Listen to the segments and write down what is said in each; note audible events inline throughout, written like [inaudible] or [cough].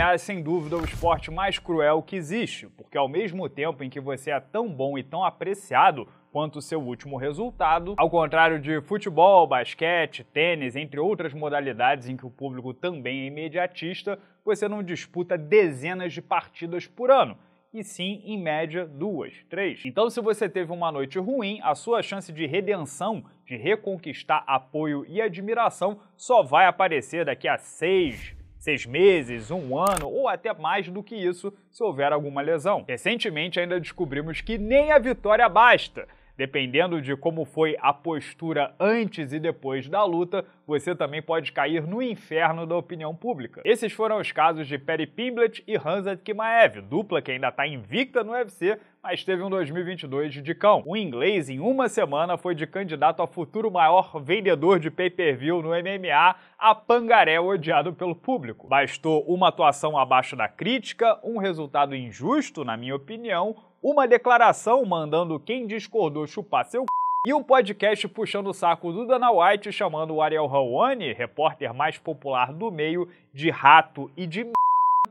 MMA é sem dúvida o esporte mais cruel que existe, porque ao mesmo tempo em que você é tão bom e tão apreciado quanto o seu último resultado, ao contrário de futebol, basquete, tênis, entre outras modalidades em que o público também é imediatista, você não disputa dezenas de partidas por ano e sim, em média, duas, três. Então, se você teve uma noite ruim, a sua chance de redenção, de reconquistar apoio e admiração, só vai aparecer daqui a seis, seis meses, um ano ou até mais do que isso se houver alguma lesão. Recentemente ainda descobrimos que nem a vitória basta. Dependendo de como foi a postura antes e depois da luta, você também pode cair no inferno da opinião pública. Esses foram os casos de Perry Pimblett e Hamzat Kimaev, dupla que ainda está invicta no UFC, mas teve um 2022 de cão. O inglês, em uma semana, foi de candidato a futuro maior vendedor de pay-per-view no MMA, a pangaré odiado pelo público. Bastou uma atuação abaixo da crítica, um resultado injusto, na minha opinião, uma declaração mandando quem discordou chupar seu c... e um podcast puxando o saco do Dana White chamando o Ariel Helwani, repórter mais popular do meio, de rato e de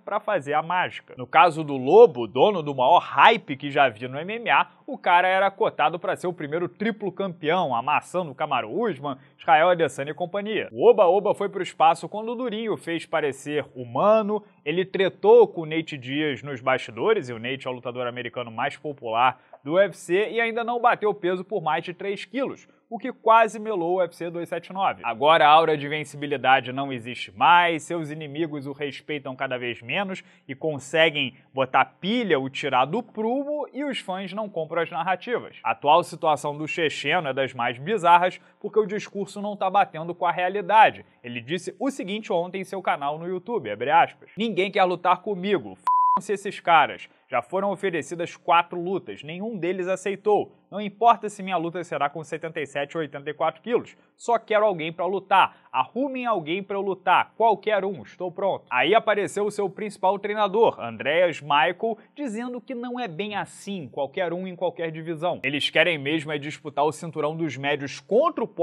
para fazer a mágica. No caso do Lobo, dono do maior hype que já vi no MMA, o cara era cotado para ser o primeiro triplo campeão, amassando Camaro Usman, Israel Adesanya e companhia. O Oba Oba foi para o espaço quando o Durinho fez parecer humano, ele tretou com o Nate Diaz nos bastidores, e o Nate é o lutador americano mais popular do UFC e ainda não bateu peso por mais de 3 quilos, o que quase melou o UFC 279. Agora a aura de vencibilidade não existe mais, seus inimigos o respeitam cada vez menos e conseguem botar pilha, o tirar do prumo e os fãs não compram as narrativas. A atual situação do checheno é das mais bizarras porque o discurso não tá batendo com a realidade. Ele disse o seguinte ontem em seu canal no YouTube, Ninguém quer lutar comigo, se esses caras. Já foram oferecidas quatro lutas, nenhum deles aceitou, não importa se minha luta será com 77 ou 84 quilos. Só quero alguém para lutar. Arrumem alguém para eu lutar. Qualquer um, estou pronto. Aí apareceu o seu principal treinador, Andreas Michael, dizendo que não é bem assim, qualquer um em qualquer divisão. Eles querem mesmo é disputar o cinturão dos médios contra o Poitin,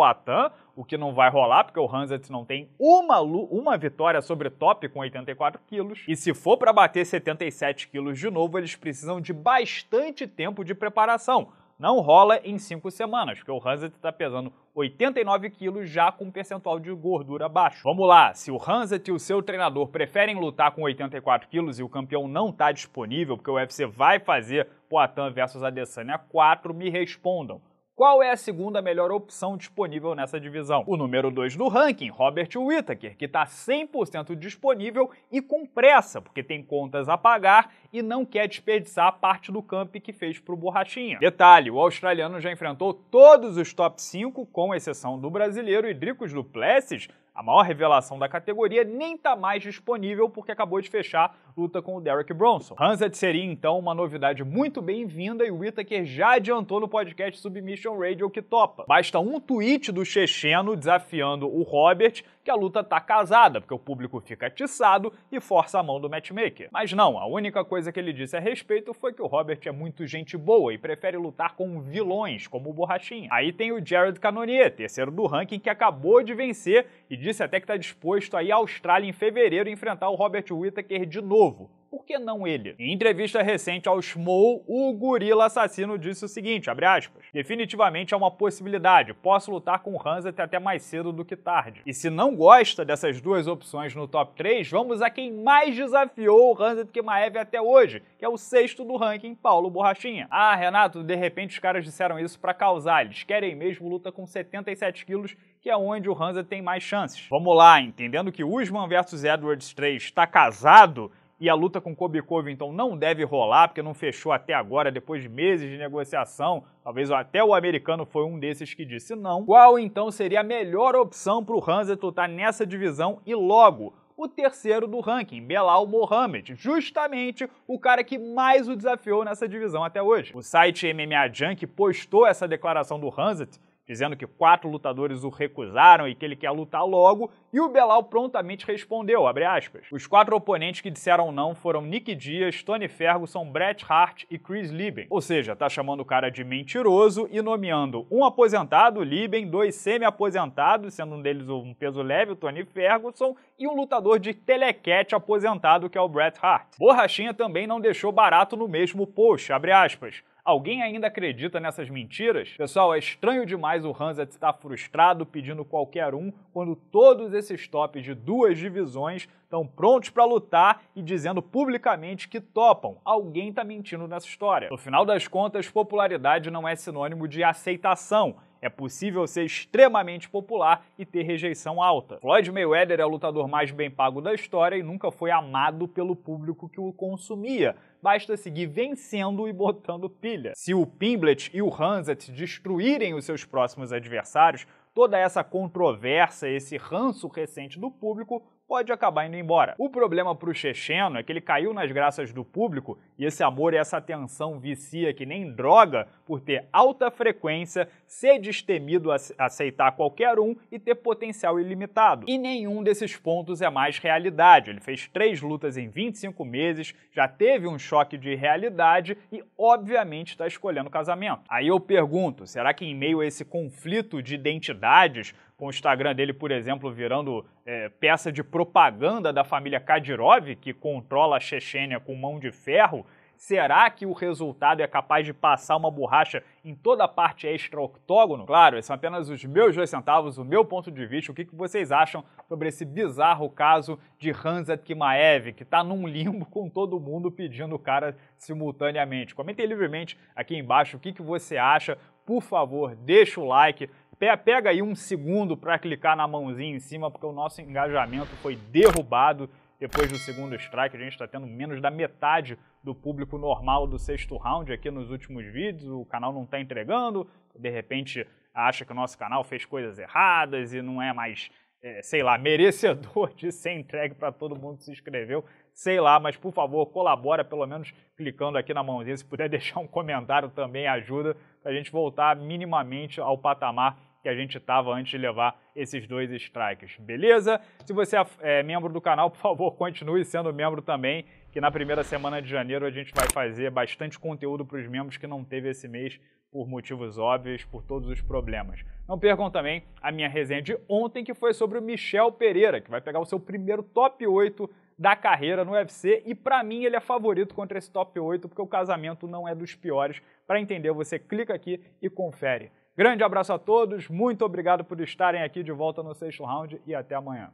o que não vai rolar, porque o Hanset não tem uma, uma vitória sobre top com 84 quilos. E se for para bater 77 quilos de novo, eles precisam de bastante tempo de preparação não rola em cinco semanas, porque o Hanset está pesando 89 quilos já com um percentual de gordura baixo. Vamos lá, se o Hanset e o seu treinador preferem lutar com 84 quilos e o campeão não está disponível, porque o UFC vai fazer Poatan versus Adesanya 4, me respondam. Qual é a segunda melhor opção disponível nessa divisão? O número 2 do ranking, Robert Whittaker, que está 100% disponível e com pressa, porque tem contas a pagar e não quer desperdiçar parte do camp que fez para o Borrachinha. Detalhe, o australiano já enfrentou todos os top 5, com exceção do brasileiro Idricos Duplessis, a maior revelação da categoria, nem está mais disponível porque acabou de fechar luta com o Derek Bronson. Hanzad seria então uma novidade muito bem-vinda e o Whittaker já adiantou no podcast Submission Radio que topa. Basta um tweet do checheno desafiando o Robert que a luta tá casada, porque o público fica atiçado e força a mão do matchmaker. Mas não, a única coisa que ele disse a respeito foi que o Robert é muito gente boa e prefere lutar com vilões, como o Borrachinha. Aí tem o Jared Cannonier, terceiro do ranking, que acabou de vencer e disse até que tá disposto a ir à Austrália em fevereiro enfrentar o Robert Whittaker de novo novo. Por que não ele? Em entrevista recente ao Shmoo, o gorila assassino disse o seguinte, aspas, definitivamente é uma possibilidade, posso lutar com Hanset até mais cedo do que tarde. E se não gosta dessas duas opções no top 3, vamos a quem mais desafiou o Hanset Kemaev até hoje, que é o sexto do ranking, Paulo Borrachinha. Ah, Renato, de repente os caras disseram isso para causar, eles querem mesmo luta com 77 quilos que é onde o Hansa tem mais chances. Vamos lá, entendendo que Usman versus Edwards 3 está casado, e a luta com Kobe então não deve rolar, porque não fechou até agora, depois de meses de negociação. Talvez até o americano foi um desses que disse não. Qual então seria a melhor opção para o Hanset lutar nessa divisão e logo? O terceiro do ranking, Belal Mohamed, justamente o cara que mais o desafiou nessa divisão até hoje. O site MMA Junk postou essa declaração do Hanset dizendo que quatro lutadores o recusaram e que ele quer lutar logo, e o Belal prontamente respondeu, aspas, Os quatro oponentes que disseram não foram Nick Dias, Tony Ferguson, Bret Hart e Chris Lieben. Ou seja, tá chamando o cara de mentiroso e nomeando um aposentado, Lieben, dois semi-aposentados, sendo um deles um peso leve, o Tony Ferguson, e um lutador de telequete aposentado, que é o Bret Hart. Borrachinha também não deixou barato no mesmo post, aspas, Alguém ainda acredita nessas mentiras? Pessoal, é estranho demais o Hansa estar frustrado pedindo qualquer um quando todos esses tops de duas divisões estão prontos para lutar e dizendo publicamente que topam. Alguém está mentindo nessa história. No final das contas, popularidade não é sinônimo de aceitação é possível ser extremamente popular e ter rejeição alta. Floyd Mayweather é o lutador mais bem pago da história e nunca foi amado pelo público que o consumia. Basta seguir vencendo e botando pilha. Se o Pimblett e o Hanset destruírem os seus próximos adversários, toda essa controvérsia, esse ranço recente do público pode acabar indo embora. O problema para o checheno é que ele caiu nas graças do público e esse amor e essa atenção vicia que nem droga por ter alta frequência, ser destemido a aceitar qualquer um e ter potencial ilimitado. E nenhum desses pontos é mais realidade. Ele fez três lutas em 25 meses, já teve um choque de realidade e, obviamente, está escolhendo casamento. Aí eu pergunto: será que em meio a esse conflito de identidades, com o Instagram dele, por exemplo, virando é, peça de propaganda da família Kadyrov, que controla a Chechênia com mão de ferro, será que o resultado é capaz de passar uma borracha em toda a parte extra-octógono? Claro, esses são apenas os meus dois centavos, o meu ponto de vista, o que vocês acham sobre esse bizarro caso de Hanzat Kimaev, que está num limbo [laughs] com todo mundo pedindo o cara simultaneamente. Comentem livremente aqui embaixo o que você acha, por favor, deixa o like, Pega aí um segundo para clicar na mãozinha em cima, porque o nosso engajamento foi derrubado depois do segundo strike. A gente está tendo menos da metade do público normal do sexto round aqui nos últimos vídeos. O canal não está entregando, de repente acha que o nosso canal fez coisas erradas e não é mais, é, sei lá, merecedor de ser entregue para todo mundo que se inscreveu. Sei lá, mas por favor, colabora pelo menos clicando aqui na mãozinha. Se puder [laughs] deixar um comentário também ajuda para a gente voltar minimamente ao patamar que a gente estava antes de levar esses dois strikes, beleza? Se você é, é membro do canal, por favor, [laughs] continue sendo membro também, que na primeira semana de janeiro a gente vai fazer bastante conteúdo para os membros que não teve esse mês por motivos óbvios, por todos os problemas. Não percam também a minha resenha de ontem, que foi sobre o Michel Pereira, que vai pegar o seu primeiro top 8 da carreira no UFC e para mim ele é favorito contra esse top 8 porque o casamento não é dos piores. Para entender, você clica aqui e confere. Grande abraço a todos, muito obrigado por estarem aqui de volta no sexto round e até amanhã.